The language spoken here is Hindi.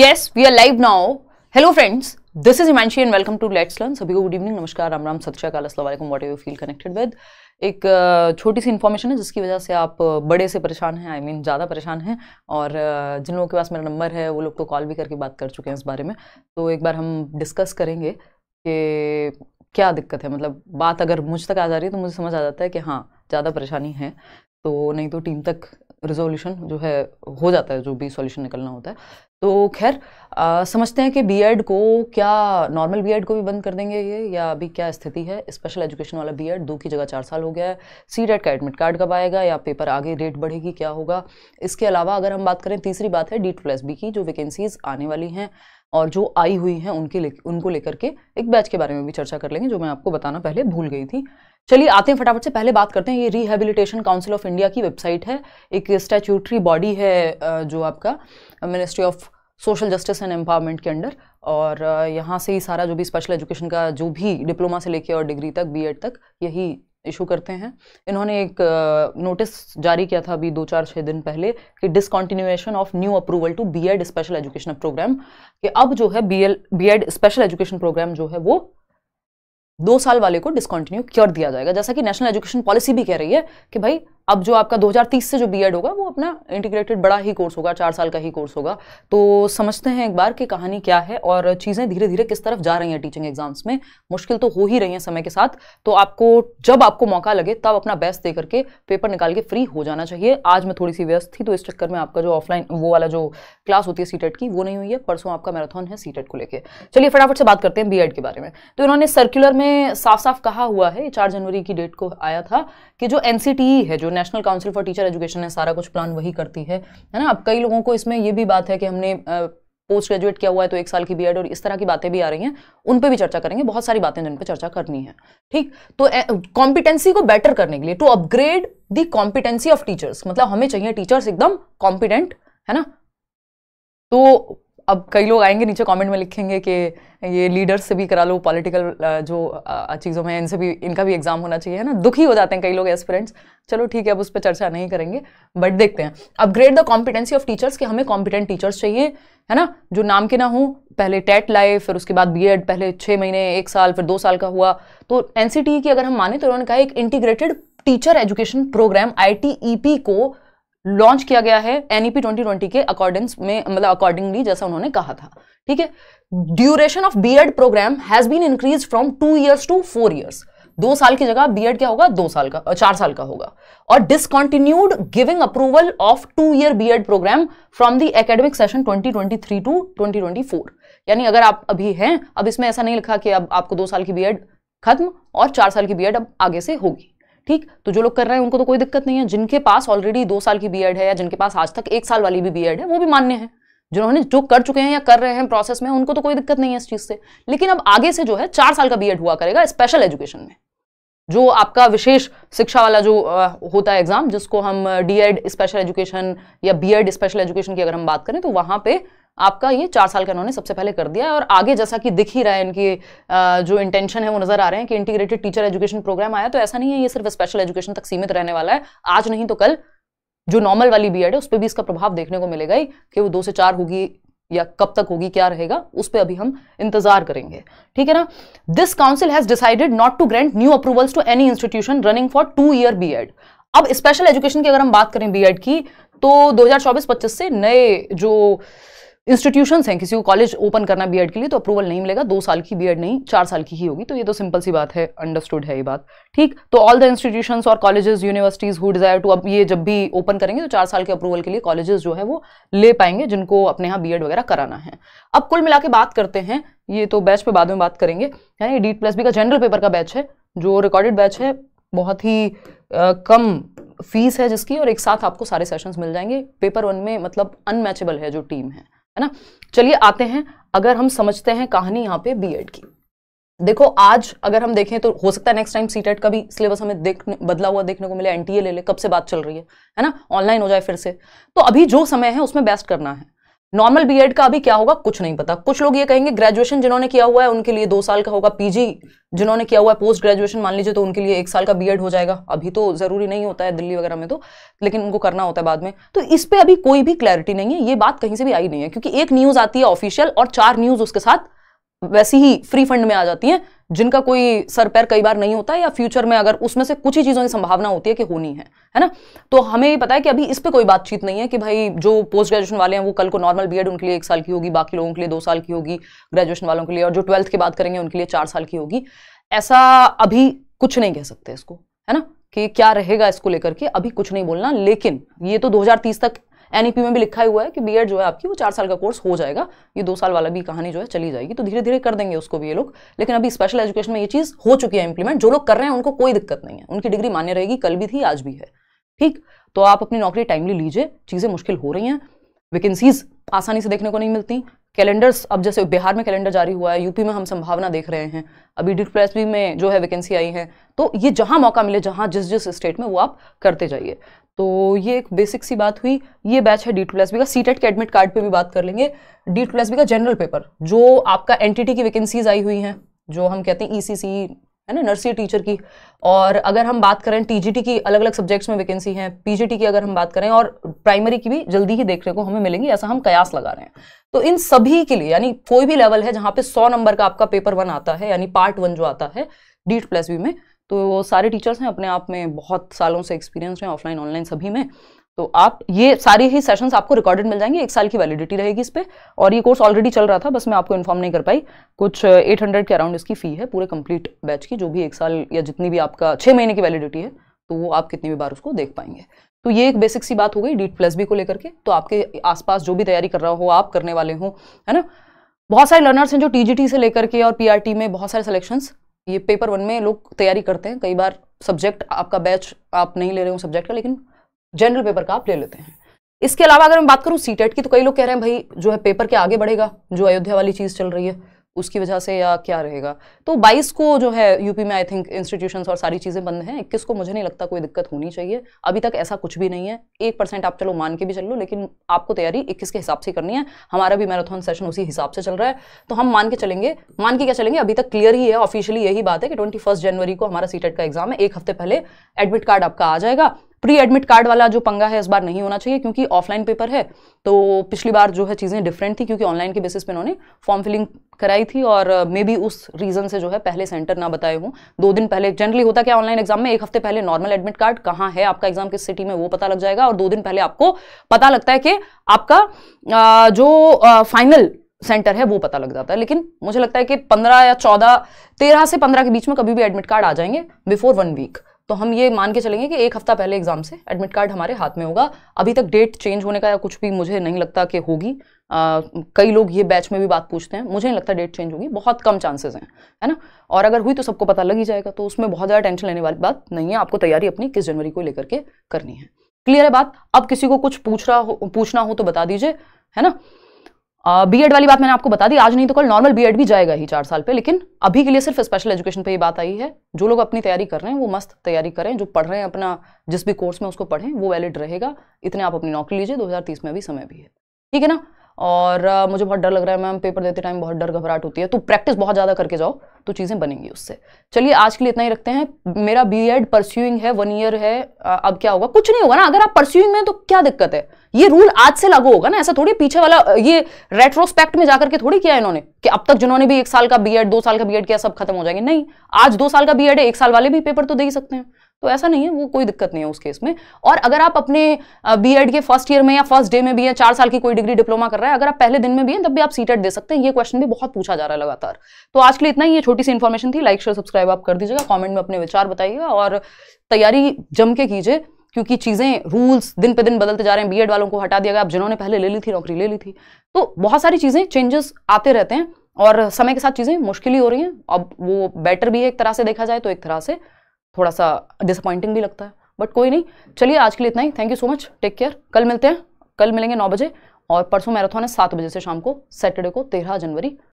yes we are live now hello friends this is Himanshi and welcome to let's learn सभी को गुड इवनिंग नमस्कार राम राम सत श्रीकाल असलम what you feel connected with एक छोटी सी इन्फॉर्मेशन है जिसकी वजह से आप बड़े से परेशान हैं आई मीन ज़्यादा परेशान हैं और जिन लोगों के पास मेरा नंबर है वो लोग तो कॉल भी करके बात कर चुके हैं इस बारे में तो एक बार हम डिस्कस करेंगे कि क्या दिक्कत है मतलब बात अगर मुझ तक आ जा रही है तो मुझे समझ आ जाता है कि हाँ ज़्यादा परेशानी है तो नहीं तो टीम तक रिजोल्यूशन जो है हो जाता है जो भी सॉल्यूशन निकलना होता है तो खैर समझते हैं कि बीएड को क्या नॉर्मल बीएड को भी बंद कर देंगे ये या अभी क्या स्थिति है स्पेशल एजुकेशन वाला बीएड दो की जगह चार साल हो गया है सी डेट का एडमिट कार्ड कब आएगा या पेपर आगे रेट बढ़ेगी क्या होगा इसके अलावा अगर हम बात करें तीसरी बात है डी प्लस बी की जो वैकेंसीज आने वाली हैं और जो आई हुई हैं उनके ले उनको लेकर के एक बैच के बारे में भी चर्चा कर लेंगे जो मैं आपको बताना पहले भूल गई थी चलिए आते हैं फटाफट से पहले बात करते हैं ये रिहेबिलिटेशन काउंसिल ऑफ इंडिया की वेबसाइट है एक स्टैच्यूटरी बॉडी है जो आपका ministry of social justice and empowerment के अंडर और यहाँ से ही सारा जो भी स्पेशल एजुकेशन का जो भी डिप्लोमा से लेके और डिग्री तक बीएड तक यही इशू करते हैं इन्होंने एक नोटिस जारी किया था अभी दो चार छः दिन पहले कि discontinuation of new approval to BEd special education program कि अब जो है B L special education program जो है वो दो साल वाले को डिसकॉन्टिन्यू कर दिया जाएगा जैसा कि नेशनल एजुकेशन पॉलिसी भी कह रही है कि भाई अब जो आपका 2030 से जो बी होगा वो अपना इंटीग्रेटेड बड़ा ही कोर्स होगा चार साल का ही कोर्स होगा तो समझते हैं एक बार कि कहानी क्या है और चीज़ें धीरे धीरे किस तरफ जा रही हैं टीचिंग एग्जाम्स में मुश्किल तो हो ही रही हैं समय के साथ तो आपको जब आपको मौका लगे तब अपना बेस्ट दे करके पेपर निकाल के फ्री हो जाना चाहिए आज मैं थोड़ी सी व्यस्त थी तो इस चक्कर में आपका जो ऑफलाइन वो वाला जो क्लास होती है सी की वो नहीं हुई है परसों आपका मैराथन है सी को लेकर चलिए फटाफट से बात करते हैं बी के बारे में तो इन्होंने सर्कुलर में साफ साफ कहा हुआ है चार जनवरी की डेट को आया था कि जो एन e है जो national council for teacher education है सारा कुछ प्लान वही करती है है ना अब कई लोगों को इसमें ये भी बात है कि हमने पोस्ट ग्रेजुएट किया हुआ है तो एक साल की बी और इस तरह की बातें भी आ रही हैं उन पर भी चर्चा करेंगे बहुत सारी बातें जिन पर चर्चा करनी है ठीक तो कॉम्पिटेंसी को बेटर करने के लिए to upgrade the competency of teachers मतलब हमें चाहिए टीचर्स एकदम कॉम्पिटेंट है ना तो अब कई लोग आएंगे नीचे कमेंट में लिखेंगे कि ये लीडर्स से भी करा लो पॉलिटिकल जो चीज़ों में इनसे भी इनका भी एग्ज़ाम होना चाहिए है ना दुखी हो जाते हैं कई लोग एस्पिरेंट्स चलो ठीक है अब उस पर चर्चा नहीं करेंगे बट देखते हैं upgrade the competency of teachers कि हमें कॉम्पिटेंट टीचर्स चाहिए है ना जो नाम के ना हो पहले टेट लाए फिर उसके बाद बी पहले छः महीने एक साल फिर दो साल का हुआ तो एन e की अगर हम माने तो उन्होंने कहा एक इंटीग्रेटेड टीचर एजुकेशन प्रोग्राम आई को लॉन्च किया गया है एनईपी e 2020 के अकॉर्डिंग में मतलब अकॉर्डिंगली जैसा उन्होंने कहा था ठीक है duration of BEd program has been increase from two years to four years दो साल की जगह बीएड क्या होगा दो साल का चार साल का होगा और discontinued giving approval of two year BEd program from the academic session 2023 to 2024 यानी अगर आप अभी हैं अब इसमें ऐसा नहीं लिखा कि अब आपको दो साल की बीएड खत्म और चार साल की बीएड अब आगे से होगी ठीक तो जो लोग कर रहे हैं उनको तो कोई दिक्कत नहीं है जिनके पास ऑलरेडी दो साल की बी है या जिनके पास आज तक एक साल वाली भी बी है वो भी मान्य है जिन्होंने जो कर चुके हैं या कर रहे हैं प्रोसेस में उनको तो कोई दिक्कत नहीं है इस चीज़ से लेकिन अब आगे से जो है चार साल का बी हुआ करेगा स्पेशल एजुकेशन में जो आपका विशेष शिक्षा वाला जो होता है एग्ज़ाम जिसको हम डीएड स्पेशल एजुकेशन या बी स्पेशल एजुकेशन की अगर हम बात करें तो वहां पे आपका ये चार साल का इन्होंने सबसे पहले कर दिया है और आगे जैसा कि दिख ही रहा है इनकी जो इंटेंशन है वो नजर आ रहे हैं कि इंटीग्रेटेड टीचर एजुकेशन प्रोग्राम आया तो ऐसा नहीं है ये सिर्फ स्पेशल एजुकेशन तक सीमित रहने वाला है आज नहीं तो कल जो नॉर्मल वाली बी है उस पर भी इसका प्रभाव देखने को मिलेगा ही कि वो दो से चार होगी या कब तक होगी क्या रहेगा उस पर अभी हम इंतजार करेंगे ठीक है ना this council has decided not to grant new approvals to any institution running for two year B अब स्पेशल एजुकेशन की अगर हम बात करें बी की तो दो हजार से नए जो इंस्टीट्यूशन हैं किसी को कॉलेज ओपन करना बीएड के लिए तो अप्रूवल नहीं मिलेगा दो साल की बीएड नहीं चार साल की ही होगी तो ये तो सिंपल सी बात है अंडरस्टूड है ये बात ठीक तो ऑल द इंस्टीट्यूशन और colleges universities who desire to अब ये जब भी ओपन करेंगे तो चार साल के अप्रूवल के लिए कॉलेजेस जो है वो ले पाएंगे जिनको अपने यहाँ बी वगैरह कराना है अब कुल मिला बात करते हैं ये तो बैच पर बाद में बात करेंगे यानी डी प्लस बी का जनरल पेपर का बैच है जो रिकॉर्डेड बैच है बहुत ही आ, कम फीस है जिसकी और एक साथ आपको सारे सेशंस मिल जाएंगे पेपर वन में मतलब अनमैचेबल है जो टीम है है ना चलिए आते हैं अगर हम समझते हैं कहानी यहाँ पे बी की देखो आज अगर हम देखें तो हो सकता है नेक्स्ट टाइम सीटेट का भी सिलेबस हमें देख बदला हुआ देखने को मिले एनटीए ले ले कब से बात चल रही है है ना ऑनलाइन हो जाए फिर से तो अभी जो समय है उसमें बेस्ट करना है नॉर्मल बीएड का अभी क्या होगा कुछ नहीं पता कुछ लोग ये कहेंगे ग्रेजुएशन जिन्होंने किया हुआ है उनके लिए दो साल का होगा पीजी जिन्होंने किया हुआ है पोस्ट ग्रेजुएशन मान लीजिए तो उनके लिए एक साल का बीएड हो जाएगा अभी तो जरूरी नहीं होता है दिल्ली वगैरह में तो लेकिन उनको करना होता है बाद में तो इस पर अभी कोई भी क्लैरिटी नहीं है ये बात कहीं से भी आई नहीं है क्योंकि एक न्यूज आती है ऑफिशियल और चार न्यूज उसके साथ वैसी ही फ्री फंड में आ जाती हैं जिनका कोई सर पैर कई बार नहीं होता या फ्यूचर में अगर उसमें से कुछ ही चीज़ों की संभावना होती है कि होनी है है ना तो हमें ये पता है कि अभी इस पर कोई बातचीत नहीं है कि भाई जो पोस्ट ग्रेजुएशन वाले हैं वो कल को नॉर्मल बी उनके लिए एक साल की होगी बाकी लोगों के लिए दो साल की होगी ग्रेजुएशन वालों के लिए और जो ट्वेल्थ की बात करेंगे उनके लिए चार साल की होगी ऐसा अभी कुछ नहीं कह सकते इसको है ना कि क्या रहेगा इसको लेकर के अभी कुछ नहीं बोलना लेकिन ये तो 2030 तक एनईपी e में भी लिखा हुआ है कि बीएड जो है आपकी वो चार साल का कोर्स हो जाएगा ये दो साल वाला भी कहानी जो है चली जाएगी तो धीरे धीरे कर देंगे उसको भी ये लोग लेकिन अभी स्पेशल एजुकेशन में ये चीज़ हो चुकी है इंप्लीमेंट जो लोग कर रहे हैं उनको कोई दिक्कत नहीं है उनकी डिग्री मान्य रहेगी कल भी थी आज भी है ठीक तो आप अपनी नौकरी टाइमली लीजिए चीज़ें मुश्किल हो रही हैं वैकेंसीज आसानी से देखने को नहीं मिलती कैलेंडर्स अब जैसे बिहार में कैलेंडर जारी हुआ है यूपी में हम संभावना देख रहे हैं अभी डिप्रेसली में जो है वैकेंसी आई है तो ये जहां मौका मिले जहां जिस जिस स्टेट में वो आप करते जाइए तो ये एक बेसिक सी बात हुई ये बैच है डी टू प्लस बी का सी टेट e के एडमिट कार्ड पे भी बात कर लेंगे डी टू प्लस बी का जनरल पेपर जो आपका टी की वैकेंसीज आई हुई हैं जो हम कहते हैं ईसीसी e है ना नर्सरी टीचर की और अगर हम बात करें टीजीटी की अलग अलग सब्जेक्ट्स में वैकेंसी हैं पीजीटी की अगर हम बात करें और प्राइमरी की भी जल्दी ही देखने को हमें मिलेंगी ऐसा हम कयास लगा रहे हैं तो इन सभी के लिए यानी कोई भी लेवल है जहाँ पे सौ नंबर का आपका पेपर वन आता है यानी पार्ट वन जो आता है डी प्लस बी में तो वो सारे टीचर्स हैं अपने आप में बहुत सालों से एक्सपीरियंस हैं ऑफलाइन ऑनलाइन सभी में तो आप ये सारे ही सेशंस आपको रिकॉर्डेड मिल जाएंगे एक साल की वैलिडिटी रहेगी इस पर और ये कोर्स ऑलरेडी चल रहा था बस मैं आपको इन्फॉर्म नहीं कर पाई कुछ 800 के अराउंड इसकी फ़ी है पूरे कंप्लीट बैच की जो भी एक साल या जितनी भी आपका छः महीने की वैलिडिटी है तो वो आप कितनी भी बार उसको देख पाएंगे तो ये एक बेसिक सी बात हो गई डीट प्लस बी को लेकर के तो आपके आसपास जो भी तैयारी कर रहा हो आप करने वाले हो है ना बहुत सारे लर्नर्स हैं जो टीजीटी से लेकर के और पीआरटी में बहुत सारे सिलेक्शंस ये पेपर वन में लोग तैयारी करते हैं कई बार सब्जेक्ट आपका बैच आप नहीं ले रहे हो सब्जेक्ट का लेकिन जनरल पेपर का आप ले लेते हैं इसके अलावा अगर मैं बात करूँ सी की तो कई लोग कह रहे हैं भाई जो है पेपर के आगे बढ़ेगा जो अयोध्या वाली चीज़ चल रही है उसकी वजह से या क्या रहेगा तो 22 को जो है यूपी में आई थिंक इंस्टीट्यूशंस और सारी चीज़ें बंद हैं इक्कीस को मुझे नहीं लगता कोई दिक्कत होनी चाहिए अभी तक ऐसा कुछ भी नहीं है एक परसेंट आप चलो मान के भी चल लो लेकिन आपको तैयारी इक्कीस के हिसाब से करनी है हमारा भी मैराथन सेशन उसी हिसाब से चल रहा है तो हम मान के चलेंगे मान के क्या चलेंगे अभी तक क्लियर ही है ऑफिशियली यही बात है कि ट्वेंटी जनवरी को हमारा सीटेट e का एग्जाम है एक हफ्ते पहले एडमिट कार्ड आपका आ जाएगा प्री एडमिट कार्ड वाला जो पंगा है इस बार नहीं होना चाहिए क्योंकि ऑफलाइन पेपर है तो पिछली बार जो है चीज़ें डिफरेंट थी क्योंकि ऑनलाइन के बेसिस पे उन्होंने फॉर्म फिलिंग कराई थी और मे बी उस रीज़न से जो है पहले सेंटर ना बताए हूँ दो दिन पहले जनरली होता क्या ऑनलाइन एग्जाम में एक हफ्ते पहले नॉर्मल एडमिट कार्ड कहाँ है आपका एग्जाम किस सिटी में वो पता लग जाएगा और दो दिन पहले आपको पता लगता है कि आपका जो फाइनल सेंटर है वो पता लग जाता है लेकिन मुझे लगता है कि पंद्रह या चौदह तेरह से पंद्रह के बीच में कभी भी एडमिट कार्ड आ जाएंगे बिफोर वन वीक तो हम ये मान के चलेंगे कि एक हफ्ता पहले एग्जाम से एडमिट कार्ड हमारे हाथ में होगा अभी तक डेट चेंज होने का या कुछ भी मुझे नहीं लगता कि होगी आ, कई लोग ये बैच में भी बात पूछते हैं मुझे नहीं लगता डेट चेंज होगी बहुत कम चांसेस हैं है ना और अगर हुई तो सबको पता लग ही जाएगा तो उसमें बहुत ज़्यादा टेंशन लेने वाली बात नहीं है आपको तैयारी अपनी किस जनवरी को लेकर के करनी है क्लियर है बात अब किसी को कुछ पूछ रहा हो पूछना हो तो बता दीजिए है ना बी एड वाली बात मैंने आपको बता दी आज नहीं तो कल नॉर्मल बी एड भी जाएगा ही चार साल पे लेकिन अभी के लिए सिर्फ स्पेशल एजुकेशन पे ये बात आई है जो लोग अपनी तैयारी कर रहे हैं वो मस्त तैयारी करें जो पढ़ रहे हैं अपना जिस भी कोर्स में उसको पढ़ें वो वैलिड रहेगा इतने आप अपनी नौकरी लीजिए 2030 में भी समय भी है ठीक है ना और uh, मुझे बहुत डर लग रहा है मैम पेपर देते टाइम बहुत डर घबराहट होती है तो प्रैक्टिस बहुत ज़्यादा करके जाओ तो चीज़ें बनेंगी उससे चलिए आज के लिए इतना ही रखते हैं मेरा बी एड परस्यूइंग है वन ईयर है अब क्या होगा कुछ नहीं होगा ना अगर आप परस्यूइंग में तो क्या दिक्कत है ये रूल आज से लागू होगा ना ऐसा थोड़ी पीछे वाला ये रेट्रोस्पेक्ट में जाकर के थोड़ी किया इन्होंने कि अब तक जिन्होंने भी एक साल का बी दो साल का बी किया सब खत्म हो जाएंगे नहीं आज दो साल का बी है एक साल वाले भी पेपर तो दे ही सकते हैं तो ऐसा नहीं है वो कोई दिक्कत नहीं है उस केस में और अगर आप अपने बी के फर्स्ट ईयर में या फर्स्ट डे में भी है चार साल की कोई डिग्री डिप्लोमा कर रहा है अगर आप पहले दिन में भी हैं तब भी आप सीटेट दे सकते हैं ये क्वेश्चन भी बहुत पूछा जा रहा है लगातार तो आज के लिए इतना ही ये छोटी सी इन्फॉर्मेशन थी लाइक शेयर सब्सक्राइब आप कर दीजिएगा कॉमेंट में अपने विचार बताइएगा और तैयारी जम के कीजिए क्योंकि चीज़ें रूल्स दिन पे दिन बदलते जा रहे हैं बीएड वालों को हटा दिया गया आप जिन्होंने पहले ले ली थी नौकरी ले ली थी तो बहुत सारी चीज़ें चेंजेस आते रहते हैं और समय के साथ चीज़ें मुश्किल ही हो रही हैं अब वो बेटर भी है एक तरह से देखा जाए तो एक तरह से थोड़ा सा डिसअपॉइंटिंग भी लगता है बट कोई नहीं चलिए आज के लिए इतना ही thank you so much take care कल मिलते हैं कल मिलेंगे नौ बजे और परसों मैराथन है सात बजे से शाम को सैटरडे को तेरह जनवरी